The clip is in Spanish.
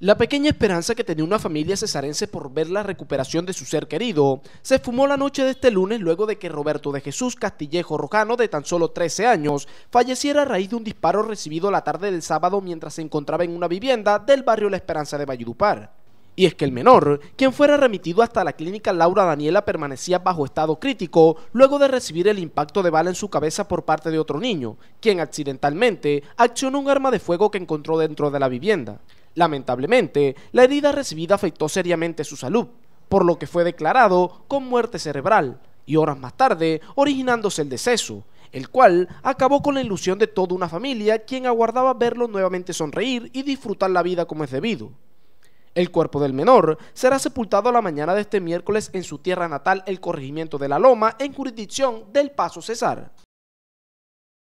La pequeña esperanza que tenía una familia cesarense por ver la recuperación de su ser querido se fumó la noche de este lunes luego de que Roberto de Jesús Castillejo Rojano, de tan solo 13 años, falleciera a raíz de un disparo recibido la tarde del sábado mientras se encontraba en una vivienda del barrio La Esperanza de Valledupar. Y es que el menor, quien fuera remitido hasta la clínica Laura Daniela, permanecía bajo estado crítico luego de recibir el impacto de bala en su cabeza por parte de otro niño, quien accidentalmente accionó un arma de fuego que encontró dentro de la vivienda. Lamentablemente, la herida recibida afectó seriamente su salud, por lo que fue declarado con muerte cerebral y horas más tarde originándose el deceso, el cual acabó con la ilusión de toda una familia quien aguardaba verlo nuevamente sonreír y disfrutar la vida como es debido. El cuerpo del menor será sepultado la mañana de este miércoles en su tierra natal, el corregimiento de La Loma, en jurisdicción del Paso César.